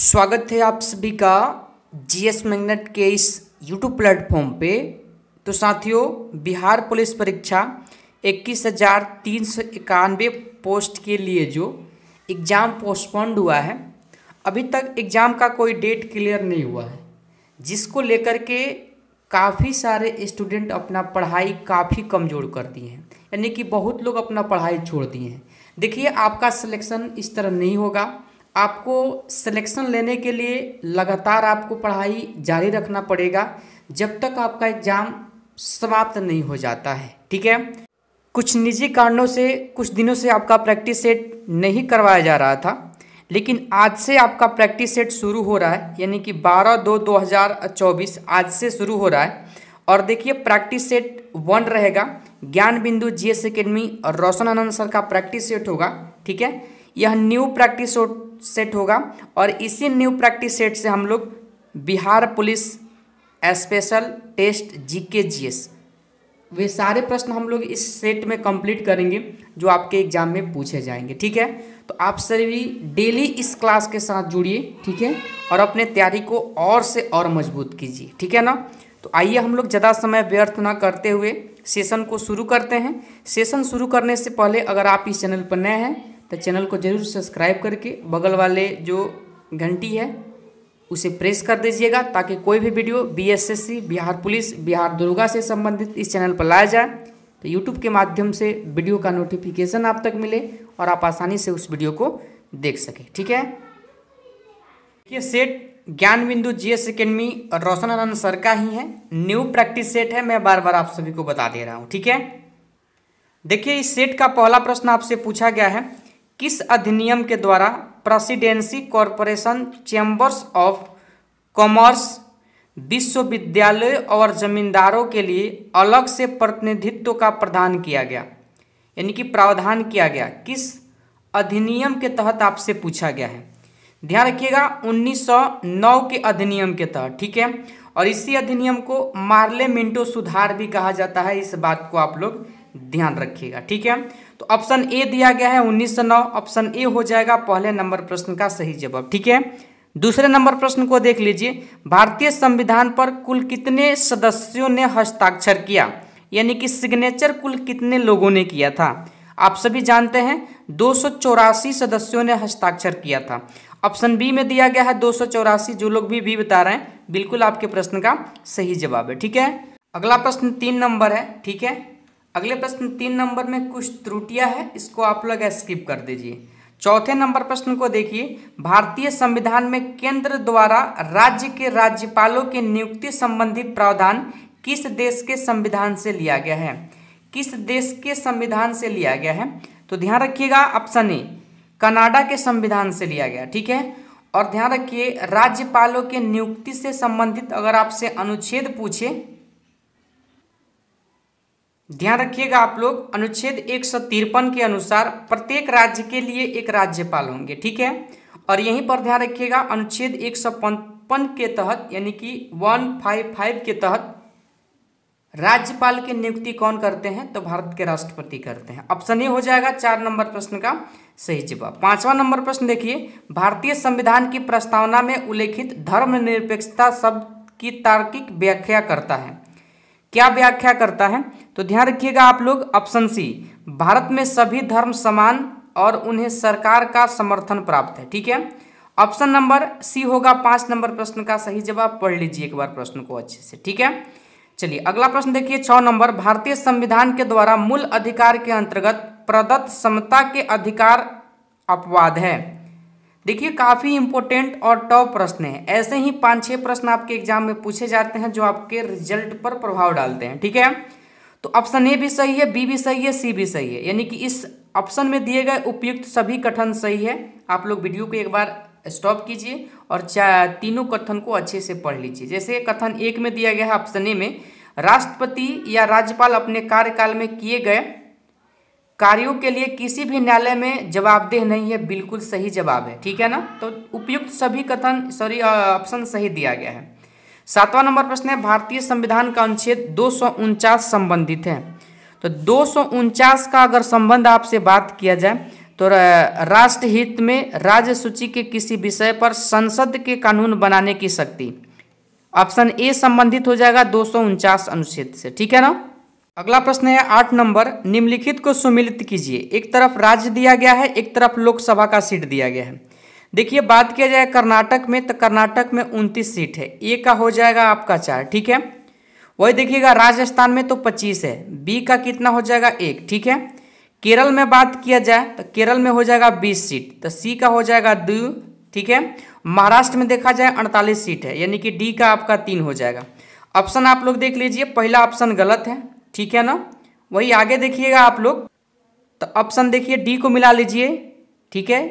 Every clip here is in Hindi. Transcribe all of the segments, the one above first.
स्वागत है आप सभी का जीएस मैग्नेट के इस यूट्यूब प्लेटफॉर्म पे तो साथियों बिहार पुलिस परीक्षा इक्कीस हज़ार तीन सौ इक्यानवे पोस्ट के लिए जो एग्ज़ाम पोस्टपोन्ड हुआ है अभी तक एग्ज़ाम का कोई डेट क्लियर नहीं हुआ है जिसको लेकर के काफ़ी सारे स्टूडेंट अपना पढ़ाई काफ़ी कमज़ोर कर दिए हैं यानी कि बहुत लोग अपना पढ़ाई छोड़ दिए हैं देखिए आपका सिलेक्शन इस तरह नहीं होगा आपको सिलेक्शन लेने के लिए लगातार आपको पढ़ाई जारी रखना पड़ेगा जब तक आपका एग्ज़ाम समाप्त नहीं हो जाता है ठीक है कुछ निजी कारणों से कुछ दिनों से आपका प्रैक्टिस सेट नहीं करवाया जा रहा था लेकिन आज से आपका प्रैक्टिस सेट शुरू हो रहा है यानी कि 12 दो 2024 आज से शुरू हो रहा है और देखिए प्रैक्टिस सेट वन रहेगा ज्ञान बिंदु जी एस और रोशन आनंद सर का प्रैक्टिस सेट होगा ठीक है यह न्यू प्रैक्टिस सेट होगा और इसी न्यू प्रैक्टिस सेट से हम लोग Bihar police special test G K G S प्रश्न हम लोग इस सेट में कंप्लीट करेंगे जो आपके एग्जाम में पूछे जाएंगे ठीक है तो आप सभी डेली इस क्लास के साथ जुड़िए ठीक है और अपने तैयारी को और से और मजबूत कीजिए ठीक है ना तो आइए हम लोग ज़्यादा समय व्यर्थ ना करते हुए सेशन को शुरू करते हैं सेशन शुरू करने से पहले अगर आप इस चैनल पर नए हैं तो चैनल को जरूर सब्सक्राइब करके बगल वाले जो घंटी है उसे प्रेस कर दीजिएगा ताकि कोई भी video BSSC Bihar police Bihar दुर्गा से संबंधित इस चैनल पर लाया जाए तो यूट्यूब के माध्यम से वीडियो का नोटिफिकेशन आप तक मिले और आप आसानी से उस वीडियो को देख सकें ठीक है ये set Gyan Bindu G S academy Roshan Anand sir का ही है न्यू प्रैक्टिस सेट है मैं बार बार आप सभी को बता दे रहा हूँ ठीक है देखिए इस सेट का पहला प्रश्न आपसे पूछा गया है किस अधिनियम के द्वारा presidency corporation chambers of commerce विश्वविद्यालय और जमींदारों के लिए अलग से प्रतिनिधित्व का प्रदान किया गया यानी कि प्रावधान किया गया किस अधिनियम के तहत आपसे पूछा गया है ध्यान रखिएगा 1909 के अधिनियम के तहत ठीक है और इसी अधिनियम को मार्ले मिंटो सुधार भी कहा जाता है इस बात को आप लोग ध्यान रखिएगा ठीक है तो ऑप्शन ए दिया गया है उन्नीस सौ नौ ऑप्शन ए हो जाएगा पहले नंबर प्रश्न का सही जवाब ठीक है दूसरे नंबर प्रश्न को देख लीजिए भारतीय संविधान पर कुल कितने सदस्यों ने हस्ताक्षर किया यानी कि सिग्नेचर कुल कितने लोगों ने किया था आप सभी जानते हैं दो सदस्यों ने हस्ताक्षर किया था ऑप्शन बी में दिया गया है दो जो लोग भी, बी बता रहे हैं बिल्कुल आपके प्रश्न का सही जवाब है ठीक है अगला प्रश्न तीन नंबर है ठीक है अगले प्रश्न तीन नंबर में कुछ त्रुटियां हैं इसको आप लोग स्किप कर दीजिए चौथे नंबर प्रश्न को देखिए भारतीय संविधान में केंद्र द्वारा राज्य के राज्यपालों की नियुक्ति संबंधी प्रावधान किस देश के संविधान से लिया गया है किस देश के संविधान से लिया गया है तो ध्यान रखिएगा ऑप्शन ए कनाडा के संविधान से लिया गया ठीक है और ध्यान रखिए राज्यपालों के नियुक्ति से संबंधित अगर आपसे अनुच्छेद पूछे ध्यान रखिएगा आप लोग अनुच्छेद एक के अनुसार प्रत्येक राज्य के लिए एक राज्यपाल होंगे ठीक है और यहीं पर ध्यान रखिएगा अनुच्छेद एक के तहत यानी कि 155 के तहत राज्यपाल की नियुक्ति कौन करते हैं तो भारत के राष्ट्रपति करते हैं ऑप्शन ए हो जाएगा चार नंबर प्रश्न का सही जवाब पांचवा नंबर प्रश्न देखिए भारतीय संविधान की प्रस्तावना में उल्लेखित धर्मनिरपेक्षता शब्द की तार्किक व्याख्या करता है क्या व्याख्या करता है तो ध्यान रखिएगा आप लोग ऑप्शन सी भारत में सभी धर्म समान और उन्हें सरकार का समर्थन प्राप्त है ठीक है ऑप्शन नंबर सी होगा पांच नंबर प्रश्न का सही जवाब पढ़ लीजिए एक बार प्रश्न को अच्छे से ठीक है चलिए अगला प्रश्न देखिए छः नंबर भारतीय संविधान के द्वारा मूल अधिकार के अंतर्गत प्रदत्त समता के अधिकार अपवाद है देखिए काफ़ी इंपॉर्टेंट और टॉप प्रश्न है ऐसे ही पांच छह प्रश्न आपके एग्जाम में पूछे जाते हैं जो आपके रिजल्ट पर प्रभाव डालते हैं ठीक है तो ऑप्शन ए भी सही है बी भी सही है सी भी सही है यानी कि इस ऑप्शन में दिए गए उपयुक्त सभी कथन सही है आप लोग वीडियो को एक बार स्टॉप कीजिए और तीनों कथन को अच्छे से पढ़ लीजिए जैसे कथन एक में दिया गया है ऑप्शन ए में राष्ट्रपति या राज्यपाल अपने कार्यकाल में किए गए कार्यों के लिए किसी भी न्यायालय में जवाबदेह नहीं है बिल्कुल सही जवाब है ठीक है ना तो उपयुक्त सभी कथन सॉरी ऑप्शन सही दिया गया है सातवां नंबर प्रश्न है भारतीय संविधान का अनुच्छेद दो संबंधित है तो दो का अगर संबंध आपसे बात किया जाए तो राष्ट्रहित में राज्य सूची के किसी विषय पर संसद के कानून बनाने की शक्ति ऑप्शन ए संबंधित हो जाएगा दो अनुच्छेद से ठीक है ना अगला प्रश्न है आठ नंबर निम्नलिखित को सुमिलित कीजिए एक तरफ राज्य दिया गया है एक तरफ लोकसभा का सीट दिया गया है देखिए बात किया जाए कर्नाटक में तो कर्नाटक में उनतीस सीट है ए का हो जाएगा आपका चार ठीक है वही देखिएगा राजस्थान में तो पच्चीस है बी का कितना हो जाएगा एक ठीक है केरल में बात किया जाए तो केरल में हो जाएगा बीस सीट तो सी का हो जाएगा दो ठीक है महाराष्ट्र में देखा जाए अड़तालीस सीट है यानी कि डी का आपका तीन हो जाएगा ऑप्शन आप लोग देख लीजिए पहला ऑप्शन गलत है ठीक है ना वही आगे देखिएगा आप लोग तो ऑप्शन देखिए डी को मिला लीजिए ठीक है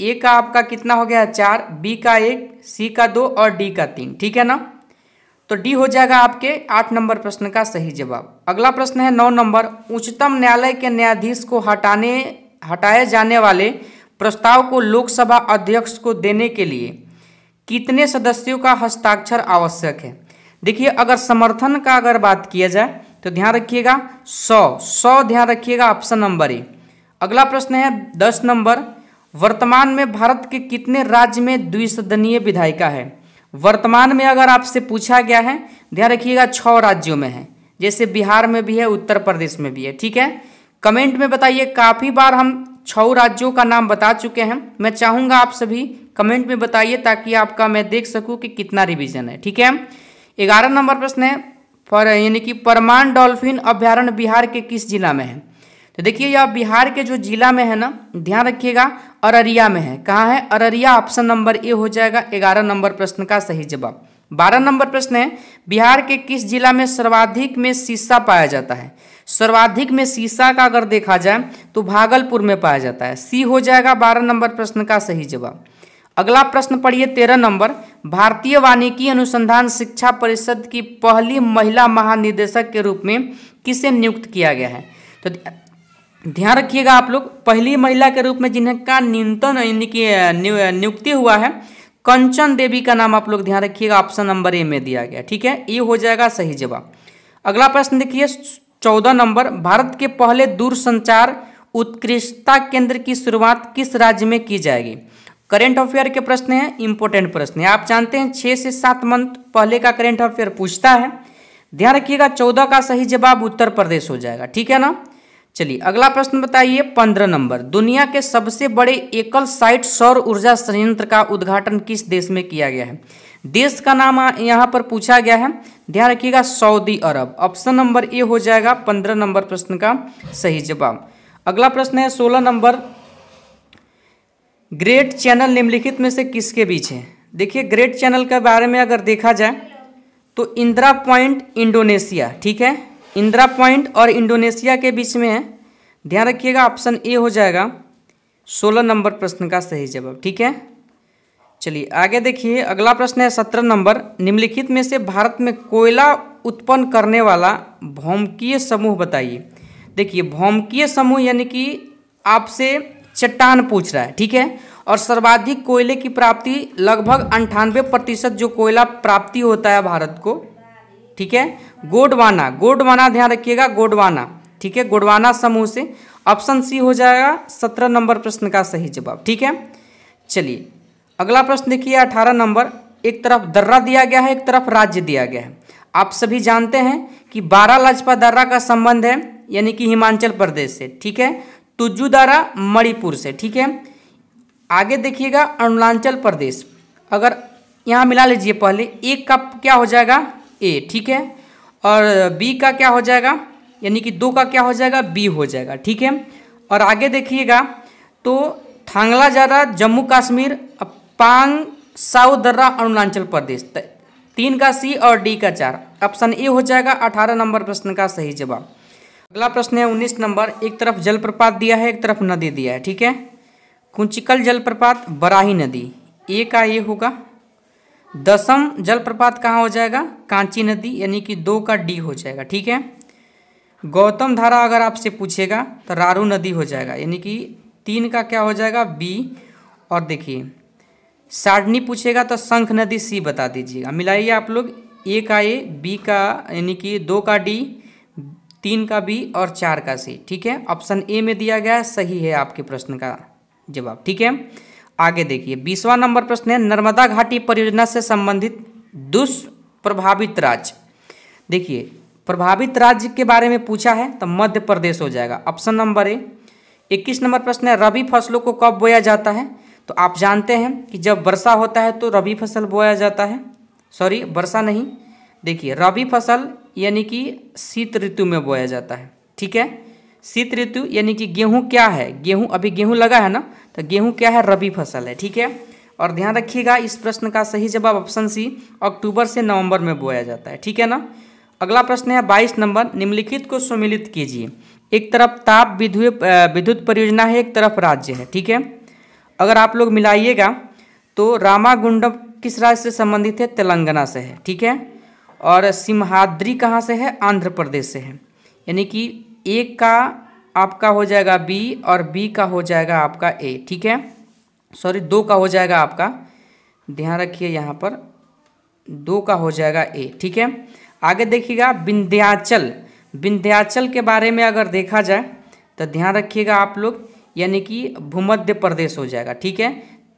ए का आपका कितना हो गया चार बी का एक सी का दो और डी का तीन ठीक है ना तो डी हो जाएगा आपके आठ नंबर प्रश्न का सही जवाब अगला प्रश्न है नौ नंबर उच्चतम न्यायालय के न्यायाधीश को हटाने हटाए जाने वाले प्रस्ताव को लोकसभा अध्यक्ष को देने के लिए कितने सदस्यों का हस्ताक्षर आवश्यक है देखिए अगर समर्थन का अगर बात किया जाए तो ध्यान रखिएगा सौ सौ ध्यान रखिएगा ऑप्शन नंबर ए अगला प्रश्न है दस नंबर वर्तमान में भारत के कितने राज्य में द्विसदनीय विधायिका है वर्तमान में अगर आपसे पूछा गया है तो ध्यान रखिएगा छः राज्यों में है जैसे बिहार में भी है उत्तर प्रदेश में भी है ठीक है कमेंट में बताइए काफ़ी बार हम छः राज्यों का नाम बता चुके हैं मैं चाहूँगा आप सभी कमेंट में बताइए ताकि आपका मैं देख सकूँ कि कितना रिविजन है ठीक है ग्यारह नंबर प्रश्न है पर यानी कि परमान डॉल्फिन अभ्यारण्य बिहार के किस जिला में है तो देखिए यह बिहार के जो जिला में है ना ध्यान रखिएगा अररिया में है कहाँ है अररिया ऑप्शन नंबर ए हो जाएगा ग्यारह नंबर प्रश्न का सही जवाब बारह नंबर प्रश्न है बिहार के किस जिला में सर्वाधिक में शीशा पाया जाता है सर्वाधिक में शीशा का अगर देखा जाए तो भागलपुर में पाया जाता है सी हो जाएगा बारह नंबर प्रश्न का सही जवाब अगला प्रश्न पढ़िए तेरह नंबर भारतीय वानिकी अनुसंधान शिक्षा परिषद की पहली महिला महानिदेशक के रूप में किसे नियुक्त किया गया है तो ध्यान रखिएगा आप लोग पहली महिला के रूप में जिनका न्यूनतम यानी कि नियुक्ति हुआ है कंचन देवी का नाम आप लोग ध्यान रखिएगा ऑप्शन नंबर ए में दिया गया ठीक है ये हो जाएगा सही जवाब अगला प्रश्न देखिए चौदह नंबर भारत के पहले दूरसंचार उत्कृष्टता केंद्र की शुरुआत किस राज्य में की जाएगी करेंट अफेयर के प्रश्न हैं इंपॉर्टेंट प्रश्न है आप जानते हैं छः से सात मंथ पहले का करेंट अफेयर पूछता है ध्यान रखिएगा चौदह का सही जवाब उत्तर प्रदेश हो जाएगा ठीक है ना चलिए अगला प्रश्न बताइए पंद्रह नंबर दुनिया के सबसे बड़े एकल साइट सौर ऊर्जा संयंत्र का उद्घाटन किस देश में किया गया है देश का नाम यहाँ पर पूछा गया है ध्यान रखिएगा Saudi Arab option number A हो जाएगा पंद्रह नंबर प्रश्न का सही जवाब अगला प्रश्न है सोलह नंबर ग्रेट चैनल निम्नलिखित में से किसके बीच है देखिए ग्रेट चैनल के बारे में अगर देखा जाए तो इंदिरा पॉइंट इंडोनेशिया ठीक है इंदिरा पॉइंट और इंडोनेशिया के बीच में है ध्यान रखिएगा ऑप्शन ए हो जाएगा सोलह नंबर प्रश्न का सही जवाब ठीक है चलिए आगे देखिए अगला प्रश्न है सत्रह नंबर निम्नलिखित में से भारत में कोयला उत्पन्न करने वाला भौमकीय समूह बताइए देखिए भौमकीय समूह यानी कि आपसे चट्टान पूछ रहा है ठीक है और सर्वाधिक कोयले की प्राप्ति लगभग अंठानवे प्रतिशत जो कोयला प्राप्ति होता है भारत को ठीक है गोडवाना गोडवाना ध्यान रखिएगा गोडवाना ठीक है गोडवाना समूह से ऑप्शन सी हो जाएगा सत्रह नंबर प्रश्न का सही जवाब ठीक है चलिए अगला प्रश्न देखिए अठारह नंबर एक तरफ दर्रा दिया गया है एक तरफ राज्य दिया गया है आप सभी जानते हैं कि बारह लाजपा दर्रा का संबंध है यानी कि हिमाचल प्रदेश से ठीक है तुजू दर्रा मणिपुर से ठीक है आगे देखिएगा अरुणाचल प्रदेश अगर यहाँ मिला लीजिए पहले एक का क्या हो जाएगा ए ठीक है और बी का क्या हो जाएगा यानी कि दो का क्या हो जाएगा बी हो जाएगा ठीक है और आगे देखिएगा तो थांगला जारा जम्मू कश्मीर पांग साउ दर्रा अरुणाचल प्रदेश तीन का सी और डी का चार ऑप्शन ए हो जाएगा अठारह नंबर प्रश्न का सही जवाब अगला प्रश्न है उन्नीस नंबर एक तरफ जलप्रपात दिया है एक तरफ नदी दिया है ठीक है कुंचिकल जलप्रपात बराही नदी ए का ये होगा दसम जलप्रपात कहाँ हो जाएगा कांची नदी यानी कि दो का डी हो जाएगा ठीक है गौतम धारा अगर आपसे पूछेगा तो रारू नदी हो जाएगा यानी कि तीन का क्या हो जाएगा बी और देखिए साढ़नी पूछेगा तो शंख नदी सी बता दीजिएगा मिलाइए आप लोग ए का ए बी का यानी कि दो का डी तीन का बी और चार का सी ठीक है ऑप्शन ए में दिया गया सही है आपके प्रश्न का जवाब ठीक है आगे देखिए बीसवा नंबर प्रश्न है नर्मदा घाटी परियोजना से संबंधित दुष्प्रभावित राज्य देखिए प्रभावित राज्य के बारे में पूछा है तो मध्य प्रदेश हो जाएगा ऑप्शन नंबर ए इक्कीस नंबर प्रश्न है रबी फसलों को कब बोया जाता है तो आप जानते हैं कि जब वर्षा होता है तो रबी फसल बोया जाता है सॉरी वर्षा नहीं देखिए रबी फसल यानी कि शीत ऋतु में बोया जाता है ठीक है शीत ऋतु यानी कि गेहूँ क्या है गेहूँ अभी गेहूँ लगा है ना तो गेहूँ क्या है रबी फसल है ठीक है और ध्यान रखिएगा इस प्रश्न का सही जवाब ऑप्शन सी अक्टूबर से नवंबर में बोया जाता है ठीक है ना अगला प्रश्न है बाईस नंबर निम्नलिखित को सम्मिलित कीजिए एक तरफ ताप विद्युत विद्युत परियोजना है एक तरफ राज्य है ठीक है अगर आप लोग मिलाइएगा तो रामागुंडम किस राज्य से संबंधित है तेलंगाना से है ठीक है और सिमहाद्री कहाँ से है आंध्र प्रदेश से है यानी कि एक का आपका हो जाएगा बी और बी का हो जाएगा आपका ए ठीक है सॉरी दो का हो जाएगा आपका ध्यान रखिए यहाँ पर दो का हो जाएगा ए ठीक है आगे देखिएगा विंध्याचल विंध्याचल के बारे में अगर देखा जाए तो ध्यान रखिएगा आप लोग यानी कि भूमध्य प्रदेश हो जाएगा ठीक है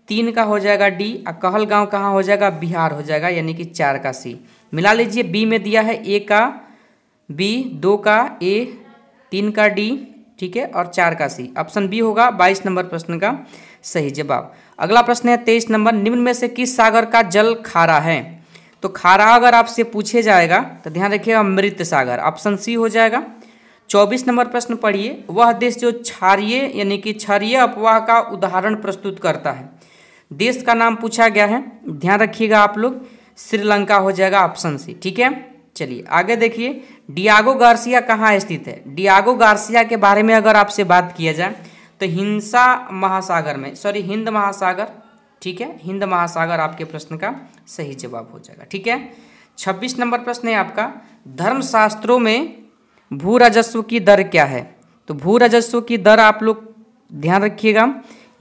तीन का हो जाएगा डी और कहलगाँव कहाँ हो जाएगा बिहार हो जाएगा यानी कि चार का सी मिला लीजिए बी में दिया है ए का बी दो का ए तीन का डी ठीक है और चार का सी ऑप्शन बी होगा बाईस नंबर प्रश्न का सही जवाब अगला प्रश्न है तेईस नंबर निम्न में से किस सागर का जल खारा है तो खारा अगर आपसे पूछे जाएगा तो ध्यान रखिएगा मृत सागर ऑप्शन सी हो जाएगा चौबीस नंबर प्रश्न पढ़िए वह देश जो क्षारिय यानी कि क्षारिय अपवाह का उदाहरण प्रस्तुत करता है देश का नाम पूछा गया है ध्यान रखिएगा आप लोग श्रीलंका हो जाएगा ऑप्शन सी ठीक है चलिए आगे देखिए डियागो गार्सिया कहाँ स्थित है डियागो गार्सिया के बारे में अगर आपसे बात किया जाए तो हिंसा महासागर में सॉरी हिंद महासागर ठीक है हिंद महासागर आपके प्रश्न का सही जवाब हो जाएगा ठीक है छब्बीस नंबर प्रश्न है आपका धर्मशास्त्रों में भू राजस्व की दर क्या है तो भू राजस्व की दर आप लोग ध्यान रखिएगा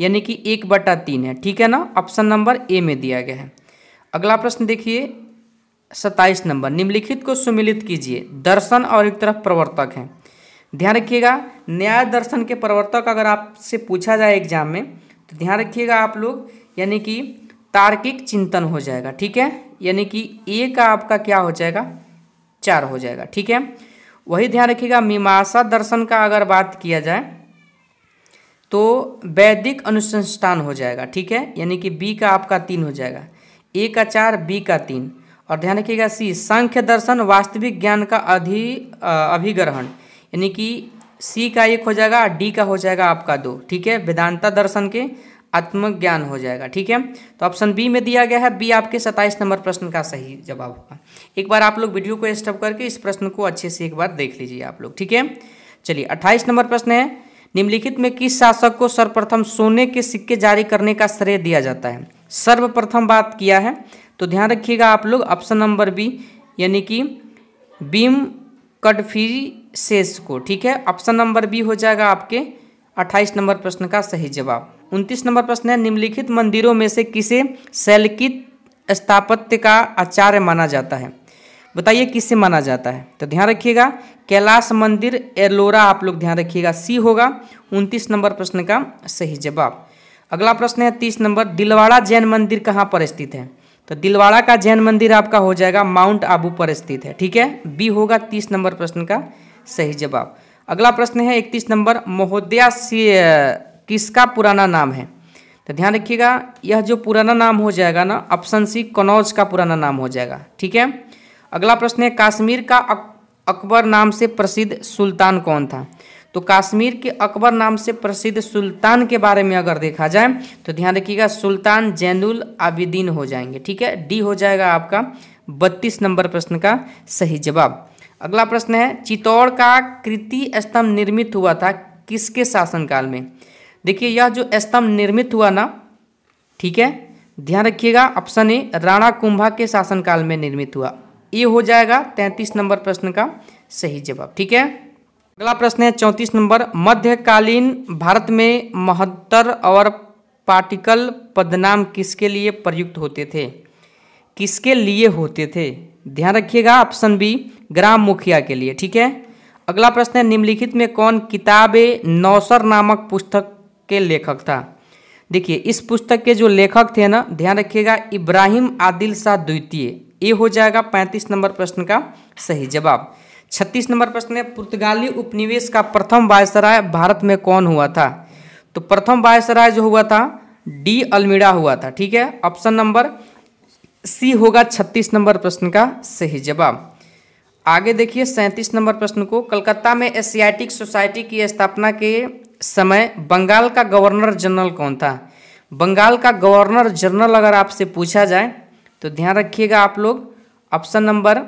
यानी कि एक बटा तीन है ठीक है ना ऑप्शन नंबर ए में दिया गया है अगला प्रश्न देखिए सत्ताईस नंबर निम्नलिखित को सुमिलित कीजिए दर्शन और एक तरफ प्रवर्तक हैं ध्यान रखिएगा न्याय दर्शन के प्रवर्तक अगर आपसे पूछा जाए एग्जाम में तो ध्यान रखिएगा आप लोग यानी कि तार्किक चिंतन हो जाएगा ठीक है यानी कि ए का आपका क्या हो जाएगा चार हो जाएगा ठीक है वही ध्यान रखिएगा मीमांसा दर्शन का अगर बात किया जाए तो वैदिक अनुसंस्थान हो जाएगा ठीक है यानी कि बी का आपका तीन हो जाएगा ए का चार बी का तीन और ध्यान रखिएगा सी सांख्य दर्शन वास्तविक ज्ञान का अधि अभिग्रहण यानी कि सी का एक हो जाएगा डी का हो जाएगा आपका दो ठीक है वेदांता दर्शन के आत्मज्ञान हो जाएगा ठीक है तो ऑप्शन बी में दिया गया है बी आपके सत्ताईस नंबर प्रश्न का सही जवाब होगा एक बार आप लोग वीडियो को स्टॉप करके इस प्रश्न को अच्छे से एक बार देख लीजिए आप लोग ठीक है चलिए अट्ठाईस नंबर प्रश्न है निम्नलिखित में किस शासक को सर्वप्रथम सोने के सिक्के जारी करने का श्रेय दिया जाता है सर्वप्रथम बात किया है तो ध्यान रखिएगा आप लोग ऑप्शन नंबर बी यानी कि बीम सेस को ठीक है ऑप्शन नंबर बी हो जाएगा आपके अट्ठाईस नंबर प्रश्न का सही जवाब उनतीस नंबर प्रश्न है निम्नलिखित मंदिरों में से किसे शैलकित स्थापत्य का आचार्य माना जाता है बताइए किससे माना जाता है तो ध्यान रखिएगा कैलाश मंदिर एलोरा आप लोग ध्यान रखिएगा सी होगा उनतीस नंबर प्रश्न का सही जवाब अगला प्रश्न है तीस नंबर दिलवाड़ा जैन मंदिर कहाँ पर स्थित है तो दिलवाड़ा का जैन मंदिर आपका हो जाएगा माउंट आबू पर स्थित है ठीक है बी होगा तीस नंबर प्रश्न का सही जवाब अगला प्रश्न है इकतीस नंबर महोदया किसका पुराना नाम है तो ध्यान रखिएगा यह जो पुराना नाम हो जाएगा ना ऑप्शन सी कनौज का पुराना नाम हो जाएगा ठीक है अगला प्रश्न है काश्मीर का अकबर नाम से प्रसिद्ध सुल्तान कौन था तो कश्मीर के अकबर नाम से प्रसिद्ध सुल्तान के बारे में अगर देखा जाए तो ध्यान रखिएगा सुल्तान जैनुल आबिदीन हो जाएंगे ठीक है डी हो जाएगा आपका बत्तीस नंबर प्रश्न का सही जवाब अगला प्रश्न है चित्तौड़ का कृति स्तंभ निर्मित हुआ था किसके शासनकाल में देखिए यह जो स्तंभ निर्मित हुआ ना ठीक है ध्यान रखिएगा ऑप्शन ए राणा कुंभा के शासनकाल में निर्मित हुआ ये हो जाएगा तैंतीस नंबर प्रश्न का सही जवाब ठीक है अगला प्रश्न है चौंतीस नंबर मध्यकालीन भारत में महत्तर और पार्टिकल पदनाम किसके लिए प्रयुक्त होते थे किसके लिए होते थे ध्यान रखिएगा ऑप्शन बी ग्राम मुखिया के लिए ठीक है अगला प्रश्न है निम्नलिखित में कौन किताब नौसर नामक पुस्तक के लेखक था देखिए इस पुस्तक के जो लेखक थे ना ध्यान रखिएगा इब्राहिम आदिल शाह द्वितीय ये हो जाएगा पैंतीस नंबर प्रश्न का सही जवाब छत्तीस नंबर प्रश्न है पुर्तगाली उपनिवेश का प्रथम वायसराय भारत में कौन हुआ था तो प्रथम वायसराय जो हुआ था डी अल्मीड़ा हुआ था ठीक है ऑप्शन नंबर सी होगा छत्तीस नंबर प्रश्न का सही जवाब आगे देखिए सैंतीस नंबर प्रश्न को कलकत्ता में एशियाटिक सोसाइटी की स्थापना के समय बंगाल का गवर्नर जनरल कौन था बंगाल का गवर्नर जनरल अगर आपसे पूछा जाए तो ध्यान रखिएगा आप लोग ऑप्शन नंबर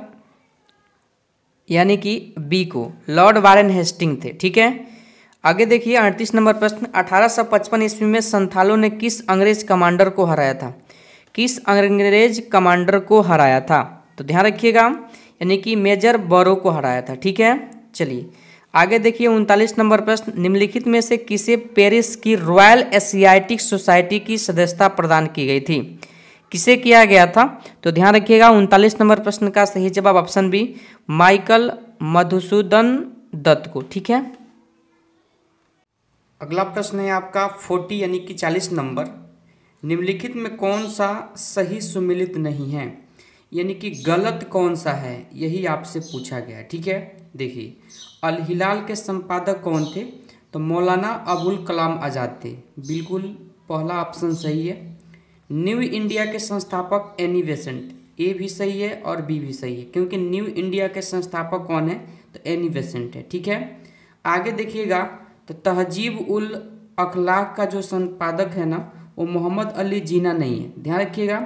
यानी कि बी को लॉर्ड वारेन हेस्टिंग थे ठीक है आगे देखिए अड़तीस नंबर प्रश्न अठारह सौ पचपन ईस्वी में संथालों ने किस अंग्रेज कमांडर को हराया था किस अंग्रेज कमांडर को हराया था तो ध्यान रखिएगा यानी कि मेजर बोरो को हराया था ठीक है चलिए आगे देखिए उनतालीस नंबर प्रश्न निम्नलिखित में से किसे पेरिस की रॉयल एशियाटिक सोसाइटी की सदस्यता प्रदान की गई थी किसे किया गया था तो ध्यान रखिएगा उनतालीस नंबर प्रश्न का सही जवाब option B Michael Madhusudan Dutt को ठीक है अगला प्रश्न है आपका फोर्टी यानी कि चालीस नंबर निम्नलिखित में कौन सा सही सुमिलित नहीं है यानी कि गलत कौन सा है यही आपसे पूछा गया ठीक है देखिए अल हिलाल के संपादक कौन थे तो मौलाना अबुल कलाम आज़ाद थे बिल्कुल पहला ऑप्शन सही है न्यू इंडिया के संस्थापक एनी बेसेंट ए भी सही है और बी भी सही है क्योंकि न्यू इंडिया के संस्थापक कौन है तो एनी बेसेंट है ठीक है आगे देखिएगा तो तहजीब उल अखलाक का जो संपादक है ना वो मोहम्मद अली जीना नहीं है ध्यान रखिएगा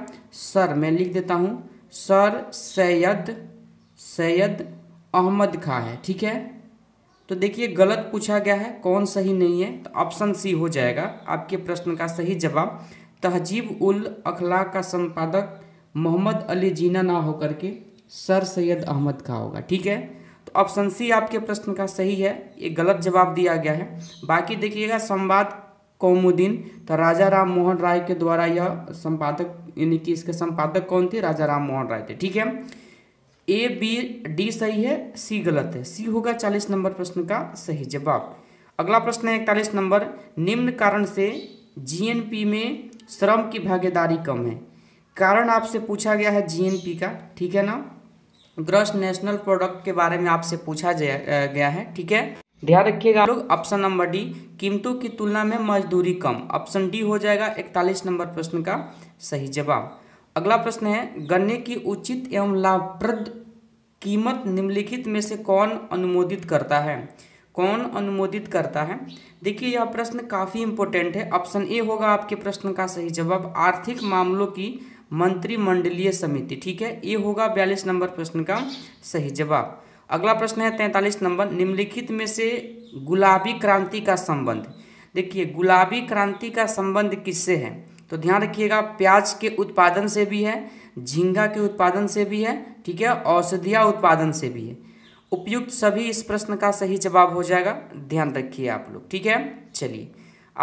सर मैं लिख देता हूँ सर सैयद सैयद अहमद खा है ठीक है तो देखिए गलत पूछा गया है कौन सही नहीं है तो ऑप्शन सी हो जाएगा आपके प्रश्न का सही जवाब तहजीब उल अखला का संपादक मोहम्मद अली जीना ना होकर के सर सैयद अहमद का होगा ठीक है तो ऑप्शन सी आपके प्रश्न का सही है ये गलत जवाब दिया गया है बाकी देखिएगा संवाद कौमुद्दीन तो राजा राम मोहन राय के द्वारा यह संपादक यानी कि इसके संपादक कौन थे राजा राम मोहन राय थे ठीक है ए बी डी सही है सी गलत है सी होगा चालीस नंबर प्रश्न का सही जवाब अगला प्रश्न है इकतालीस नंबर निम्न कारण से जीएनपी में श्रम की भागीदारी कम है कारण आपसे पूछा गया है जीएनपी का ठीक है ना ग्रस नेशनल प्रोडक्ट के बारे में आपसे पूछा गया है ठीक है ध्यान रखिएगा लोग ऑप्शन नंबर डी कीमतों की तुलना में मजदूरी कम ऑप्शन डी हो जाएगा इकतालीस नंबर प्रश्न का सही जवाब अगला प्रश्न है गन्ने की उचित एवं लाभप्रद कीमत निम्नलिखित में से कौन अनुमोदित करता है कौन अनुमोदित करता है देखिए यह प्रश्न काफ़ी इम्पोर्टेंट है ऑप्शन ए होगा आपके प्रश्न का सही जवाब आर्थिक मामलों की मंत्रिमंडलीय समिति ठीक है ये होगा बयालीस नंबर प्रश्न का सही जवाब अगला प्रश्न है तैंतालीस नंबर निम्नलिखित में से गुलाबी क्रांति का संबंध देखिए गुलाबी क्रांति का संबंध किससे है तो ध्यान रखिएगा प्याज के उत्पादन से भी है झींगा के उत्पादन से भी है ठीक है औषधिया उत्पादन से भी है उपयुक्त सभी इस प्रश्न का सही जवाब हो जाएगा ध्यान रखिए आप लोग ठीक है चलिए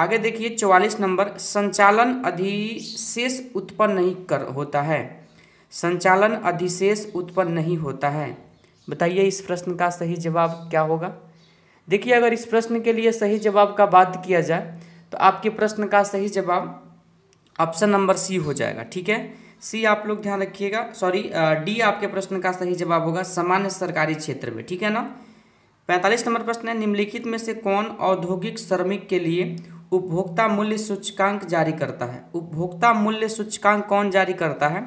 आगे देखिए चौवालीस नंबर संचालन अधिशेष उत्पन्न नहीं कर होता है संचालन अधिशेष उत्पन्न नहीं होता है बताइए इस प्रश्न का सही जवाब क्या होगा देखिए अगर इस प्रश्न के लिए सही जवाब का बात किया जाए तो आपके प्रश्न का सही जवाब ऑप्शन नंबर सी हो जाएगा ठीक है सी आप लोग ध्यान रखिएगा सॉरी डी आपके प्रश्न का सही जवाब होगा सामान्य सरकारी क्षेत्र में ठीक है ना पैंतालीस नंबर प्रश्न है निम्नलिखित में से कौन औद्योगिक श्रमिक के लिए उपभोक्ता मूल्य सूचकांक जारी करता है उपभोक्ता मूल्य सूचकांक कौन जारी करता है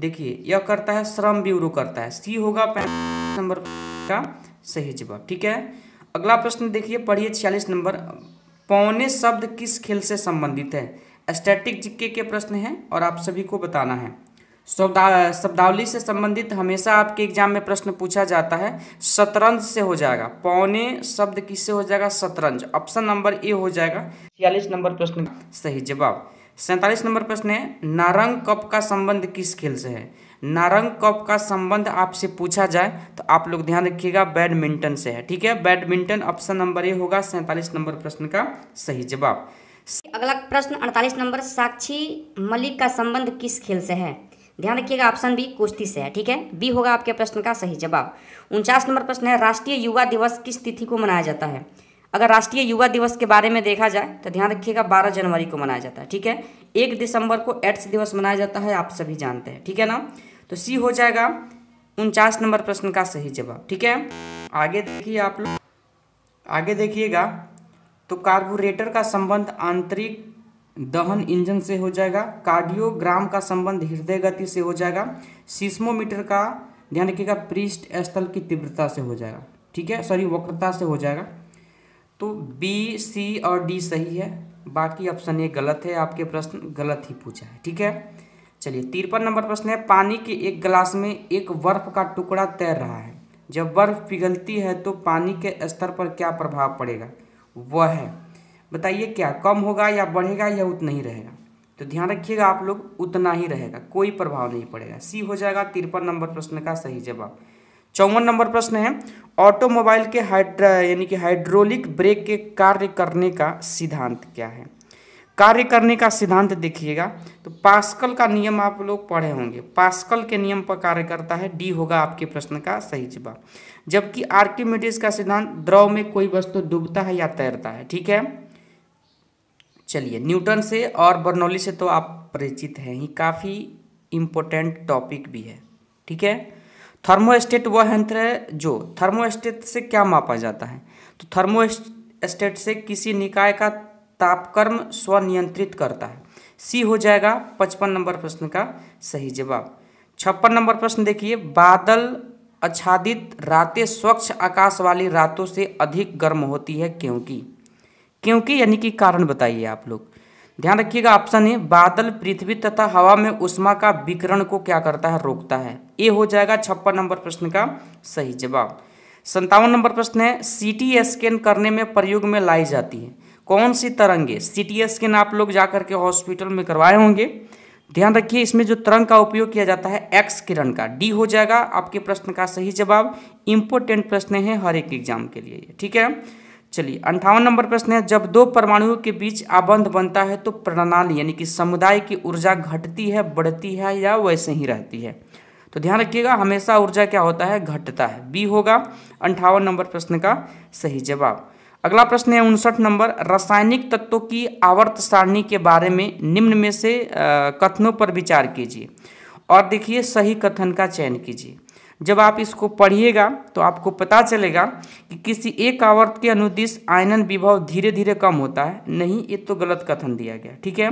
देखिए यह करता है श्रम ब्यूरो करता है सी होगा पैंतालीस नंबर का सही जवाब ठीक है अगला प्रश्न देखिए पढ़िए छियालीस नंबर पौने शब्द किस खेल से संबंधित है स्टैटिक जिक्के के प्रश्न हैं और आप सभी को बताना है शब्दा शब्दावली से संबंधित हमेशा आपके एग्जाम में प्रश्न पूछा जाता है शतरंज से हो जाएगा पौने शब्द किससे हो जाएगा शतरंज ऑप्शन नंबर ए हो जाएगा छियालीस नंबर प्रश्न सही जवाब सैंतालीस नंबर प्रश्न है नारंग कप का संबंध किस खेल से है नारंग कप का संबंध आपसे पूछा जाए तो आप लोग ध्यान रखिएगा बैडमिंटन से है ठीक है बैडमिंटन ऑप्शन नंबर ए होगा सैंतालीस नंबर प्रश्न का सही जवाब अगला प्रश्न 48 नंबर साक्षी मलिक का संबंध किस खेल से है ध्यान रखिएगा ऑप्शन बी कुश्ती से है ठीक है बी होगा आपके प्रश्न का सही जवाब उनचास नंबर प्रश्न है राष्ट्रीय युवा दिवस किस तिथि को मनाया जाता है अगर राष्ट्रीय युवा दिवस के बारे में देखा जाए तो ध्यान रखिएगा बारह जनवरी को मनाया जाता है ठीक है एक दिसंबर को एड्स दिवस मनाया जाता है आप सभी जानते हैं ठीक है ना तो सी हो जाएगा उनचास नंबर प्रश्न का सही जवाब ठीक है आगे देखिए आप लोग आगे देखिएगा तो कार्बोरेटर का संबंध आंतरिक दहन इंजन से हो जाएगा कार्डियोग्राम का संबंध हृदय गति से हो जाएगा सीस्मोमीटर का ध्यान रखिएगा पृष्ठ स्थल की तीव्रता से हो जाएगा ठीक है सॉरी वक्रता से हो जाएगा तो बी सी और डी सही है बाकी ऑप्शन ये गलत है आपके प्रश्न गलत ही पूछा है ठीक है चलिए तिरपन नंबर प्रश्न है पानी के एक गिलास में एक बर्फ का टुकड़ा तैर रहा है जब बर्फ पिघलती है तो पानी के स्तर पर क्या प्रभाव पड़ेगा वह है बताइए क्या कम होगा या बढ़ेगा या उतना ही रहेगा तो ध्यान रखिएगा आप लोग उतना ही रहेगा कोई प्रभाव नहीं पड़ेगा सी हो जाएगा तिरपन नंबर प्रश्न का सही जवाब चौवन नंबर प्रश्न है ऑटोमोबाइल के हाइड्रा यानी कि हाइड्रोलिक ब्रेक के कार्य करने का सिद्धांत क्या है कार्य करने का सिद्धांत देखिएगा तो पास्कल का नियम आप लोग पढ़े होंगे पास्कल के नियम पर कार्य करता है डी होगा आपके प्रश्न का सही जवाब जबकि आर्किमेडिस का सिद्धांत द्रव में कोई वस्तु तो डूबता है या तैरता है ठीक है चलिए न्यूटन से और बर्नौली से तो आप परिचित हैं ही काफ़ी इम्पोर्टेंट टॉपिक भी है ठीक है थर्मोस्टेट वह यंत्र है जो थर्मोस्टेट से क्या मापा जाता है तो थर्मोस्टेट से किसी निकाय का तापक्रम स्वनियंत्रित करता है सी हो जाएगा पचपन नंबर प्रश्न का सही जवाब छप्पन नंबर प्रश्न देखिए बादल आच्छादित रातें स्वच्छ आकाश वाली रातों से अधिक गर्म होती है क्योंकि क्योंकि यानी कि कारण बताइए आप लोग ध्यान रखिएगा ऑप्शन है बादल पृथ्वी तथा हवा में उष्मा का विकरण को क्या करता है रोकता है ए हो जाएगा छप्पन नंबर प्रश्न का सही जवाब संतावन नंबर प्रश्न है सीटी स्कैन करने में प्रयोग में लाई जाती है कौन सी तरंगे सी टी स्कैन आप लोग जा करके हॉस्पिटल में करवाए होंगे ध्यान रखिए इसमें जो तरंग का उपयोग किया जाता है एक्स किरण का डी हो जाएगा आपके प्रश्न का सही जवाब इम्पोर्टेंट प्रश्न है हर एक एग्जाम के लिए ठीक है चलिए अंठावन नंबर प्रश्न है जब दो परमाणुओं के बीच आबंध बनता है तो प्रणाली यानी कि समुदाय की ऊर्जा घटती है बढ़ती है या वैसे ही रहती है तो ध्यान रखिएगा हमेशा ऊर्जा क्या होता है घटता है बी होगा अंठावन नंबर प्रश्न का सही जवाब अगला प्रश्न है उनसठ नंबर रासायनिक तत्वों की आवर्त सारणी के बारे में निम्न में से कथनों पर विचार कीजिए और देखिए सही कथन का चयन कीजिए जब आप इसको पढ़िएगा तो आपको पता चलेगा कि किसी एक आवर्त के अनुदिश आयनन विभव धीरे धीरे कम होता है नहीं ये तो गलत कथन दिया गया ठीक है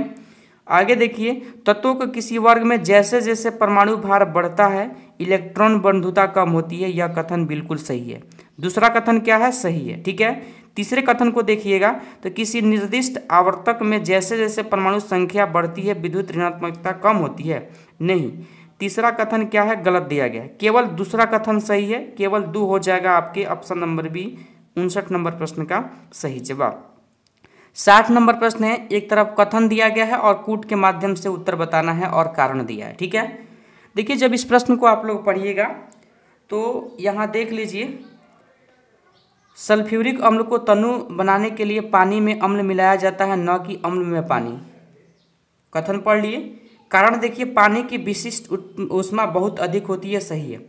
आगे देखिए तत्वों के किसी वर्ग में जैसे जैसे परमाणु भार बढ़ता है इलेक्ट्रॉन बंधुता कम होती है यह कथन बिल्कुल सही है दूसरा कथन क्या है सही है ठीक है तीसरे कथन को देखिएगा तो किसी निर्दिष्ट आवर्तक में जैसे जैसे परमाणु संख्या बढ़ती है विद्युत ऋणात्मकता कम होती है नहीं तीसरा कथन क्या है गलत दिया गया केवल दूसरा कथन सही है केवल दो हो जाएगा आपके ऑप्शन नंबर बी उनसठ नंबर प्रश्न का सही जवाब साठ नंबर प्रश्न है एक तरफ कथन दिया गया है और कूट के माध्यम से उत्तर बताना है और कारण दिया है ठीक है देखिए जब इस प्रश्न को आप लोग पढ़िएगा तो यहाँ देख लीजिए सल्फ्यूरिक अम्ल को तनु बनाने के लिए पानी में अम्ल मिलाया जाता है न कि अम्ल में पानी कथन पढ़ लिए कारण देखिए पानी की विशिष्ट उष्मा बहुत अधिक होती है सही है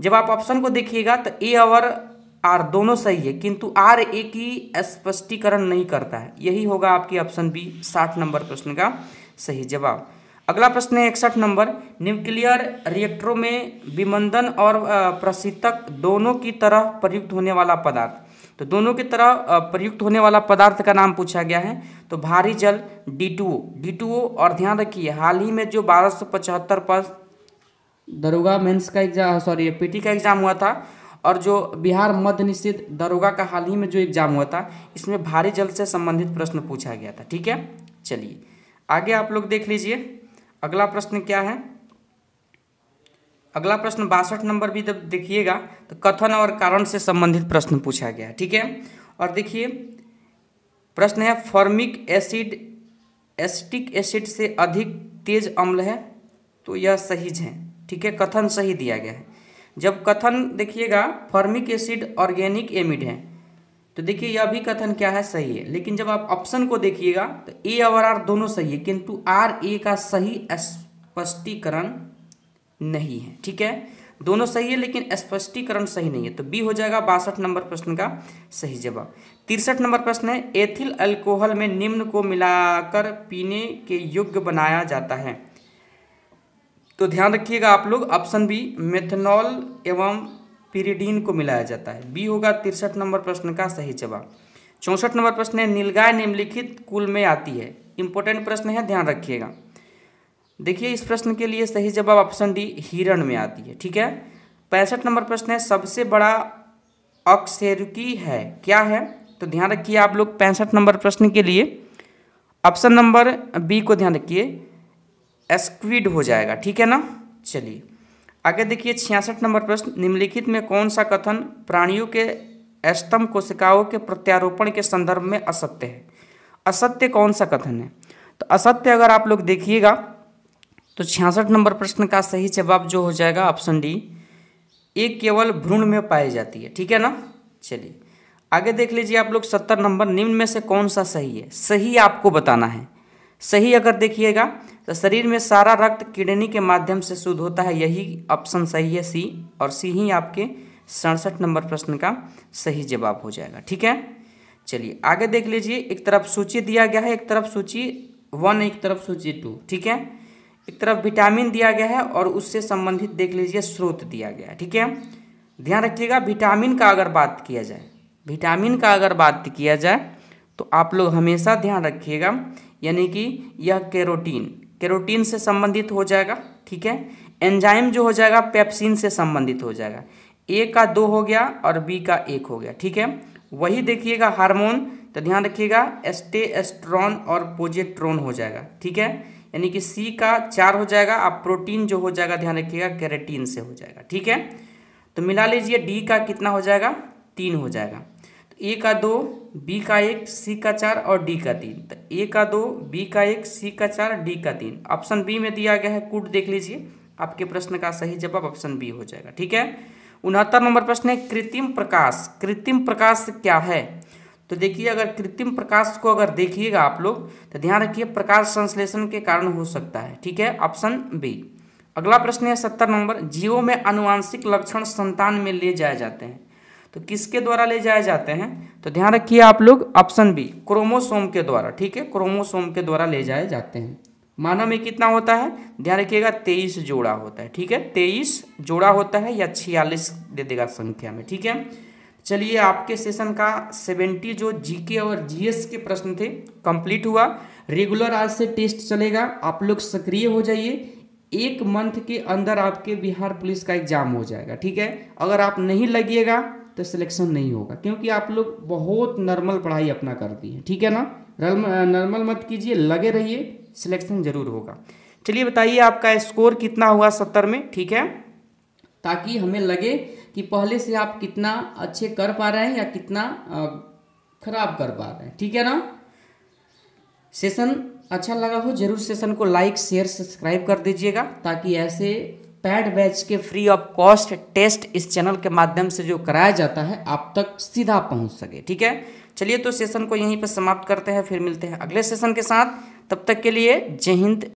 जब आप ऑप्शन को देखिएगा तो ए और आर दोनों सही है किंतु आर ए की स्पष्टीकरण नहीं करता है यही होगा आपकी ऑप्शन बी साठ नंबर प्रश्न का सही जवाब अगला प्रश्न है इकसठ नंबर न्यूक्लियर रिएक्टरों में विमंदन और प्रशीतक दोनों की तरह प्रयुक्त होने वाला पदार्थ तो दोनों की तरह प्रयुक्त होने वाला पदार्थ का नाम पूछा गया है तो भारी जल डी टू और ध्यान रखिए हाल ही में जो बारह सौ पचहत्तर पर दरोगा मेंस का एग्जाम सॉरी पीटी का एग्जाम हुआ था और जो बिहार मध्य निषिद्ध दरोगा का हाल ही में जो एग्जाम हुआ था इसमें भारी जल से संबंधित प्रश्न पूछा गया था ठीक है चलिए आगे आप लोग देख लीजिए अगला प्रश्न क्या है अगला प्रश्न बासठ नंबर भी जब देखिएगा तो कथन और कारण से संबंधित प्रश्न पूछा गया ठीक है और देखिए प्रश्न है फॉर्मिक एसिड एसिटिक एसिड से अधिक तेज अम्ल है तो यह सहीज है ठीक है कथन सही दिया गया है जब कथन देखिएगा फॉर्मिक एसिड ऑर्गेनिक एमिड है तो देखिए यह भी कथन क्या है सही है लेकिन जब आप ऑप्शन को देखिएगा तो ए और आर दोनों सही है किंतु आर ए का सही स्पष्टीकरण नहीं है ठीक है दोनों सही है लेकिन स्पष्टीकरण सही नहीं है तो बी हो जाएगा बासठ नंबर प्रश्न का सही जवाब तिरसठ नंबर प्रश्न है एथिल अल्कोहल में निम्न को मिलाकर पीने के योग्य बनाया जाता है तो ध्यान रखिएगा आप लोग ऑप्शन बी मेथनॉल एवं पिरीडीन को मिलाया जाता है बी होगा तिरसठ नंबर प्रश्न का सही जवाब चौंसठ नंबर प्रश्न है नीलगाय निम्नलिखित कुल में आती है इंपॉर्टेंट प्रश्न है ध्यान रखिएगा देखिए इस प्रश्न के लिए सही जवाब ऑप्शन डी हिरण में आती है ठीक है पैंसठ नंबर प्रश्न है सबसे बड़ा अक्षेरुकी है क्या है तो ध्यान रखिए आप लोग पैंसठ नंबर प्रश्न के लिए ऑप्शन नंबर बी को ध्यान रखिए एस्क्विड हो जाएगा ठीक है ना चलिए आगे देखिए छियासठ नंबर प्रश्न निम्नलिखित में कौन सा कथन प्राणियों के अस्तम कोशिकाओं के प्रत्यारोपण के संदर्भ में असत्य है असत्य कौन सा कथन है तो असत्य अगर आप लोग देखिएगा तो छियासठ नंबर प्रश्न का सही जवाब जो हो जाएगा ऑप्शन डी ये केवल भ्रूण में पाई जाती है ठीक है ना चलिए आगे देख लीजिए आप लोग सत्तर नंबर निम्न में से कौन सा सही है सही आपको बताना है सही अगर देखिएगा तो शरीर में सारा रक्त किडनी के माध्यम से शुद्ध होता है यही ऑप्शन सही है सी और सी ही आपके सड़सठ नंबर प्रश्न का सही जवाब हो जाएगा ठीक है चलिए आगे देख लीजिए एक तरफ सूची दिया गया है एक तरफ सूची वन एक तरफ सूची टू ठीक है एक तरफ विटामिन दिया गया है और उससे संबंधित देख लीजिए स्रोत दिया गया है ठीक है ध्यान रखिएगा विटामिन का अगर बात किया जाए विटामिन का अगर बात किया जाए तो आप लोग हमेशा ध्यान रखिएगा यानी कि यह कैरोटीन कैरोटीन से संबंधित हो जाएगा ठीक है एंजाइम जो हो जाएगा पेप्सिन से संबंधित हो जाएगा ए का दो हो गया और बी का एक हो गया ठीक है वही देखिएगा हार्मोन तो ध्यान रखिएगा एस्टेस्ट्रॉन और पोजेट्रॉन हो जाएगा ठीक है यानी कि सी का चार हो जाएगा आप प्रोटीन जो हो जाएगा ध्यान रखिएगा कैरेटीन से हो जाएगा ठीक है तो मिला लीजिए डी का कितना हो जाएगा तीन हो जाएगा ए का दो बी का एक सी का चार और डी का तीन तो ए का दो बी का एक सी का चार डी का तीन ऑप्शन बी में दिया गया है कूट देख लीजिए आपके प्रश्न का सही जवाब ऑप्शन बी हो जाएगा ठीक है उनहत्तर नंबर प्रश्न है कृत्रिम प्रकाश कृत्रिम प्रकाश क्या है तो देखिए अगर कृत्रिम प्रकाश को अगर देखिएगा आप लोग तो ध्यान रखिए प्रकाश संश्लेषण के कारण हो सकता है ठीक है ऑप्शन बी अगला प्रश्न है सत्तर नंबर जीवों में अनुवांशिक लक्षण संतान में ले जाए जाते हैं तो किसके द्वारा ले जाए जाते हैं तो ध्यान रखिए आप लोग ऑप्शन बी क्रोमोसोम के द्वारा ठीक है क्रोमोसोम के द्वारा ले जाए जाते हैं मानव में कितना होता है ध्यान रखिएगा तेईस जोड़ा होता है ठीक है तेईस जोड़ा होता है या छियालीस दे देगा संख्या में ठीक है चलिए आपके सेशन का सेवेंटी जो जीके और जीएस के प्रश्न थे कंप्लीट हुआ रेगुलर आज से टेस्ट चलेगा आप लोग सक्रिय हो जाइए एक मंथ के अंदर आपके बिहार पुलिस का एग्जाम हो जाएगा ठीक है अगर आप नहीं लगिएगा तो सिलेक्शन नहीं होगा क्योंकि आप लोग बहुत नॉर्मल पढ़ाई अपना करती है ठीक है ना नॉर्मल मत कीजिए लगे रहिए सिलेक्शन जरूर होगा चलिए बताइए आपका स्कोर कितना हुआ सत्तर में ठीक है ताकि हमें लगे कि पहले से आप कितना अच्छे कर पा रहे हैं या कितना खराब कर पा रहे हैं ठीक है ना सेशन अच्छा लगा हो जरूर सेशन को लाइक शेयर सब्सक्राइब कर दीजिएगा ताकि ऐसे पैड बैच के फ्री ऑफ कॉस्ट टेस्ट इस चैनल के माध्यम से जो कराया जाता है आप तक सीधा पहुंच सके ठीक है चलिए तो सेशन को यहीं पर समाप्त करते हैं फिर मिलते हैं अगले सेशन के साथ तब तक के लिए जय हिंद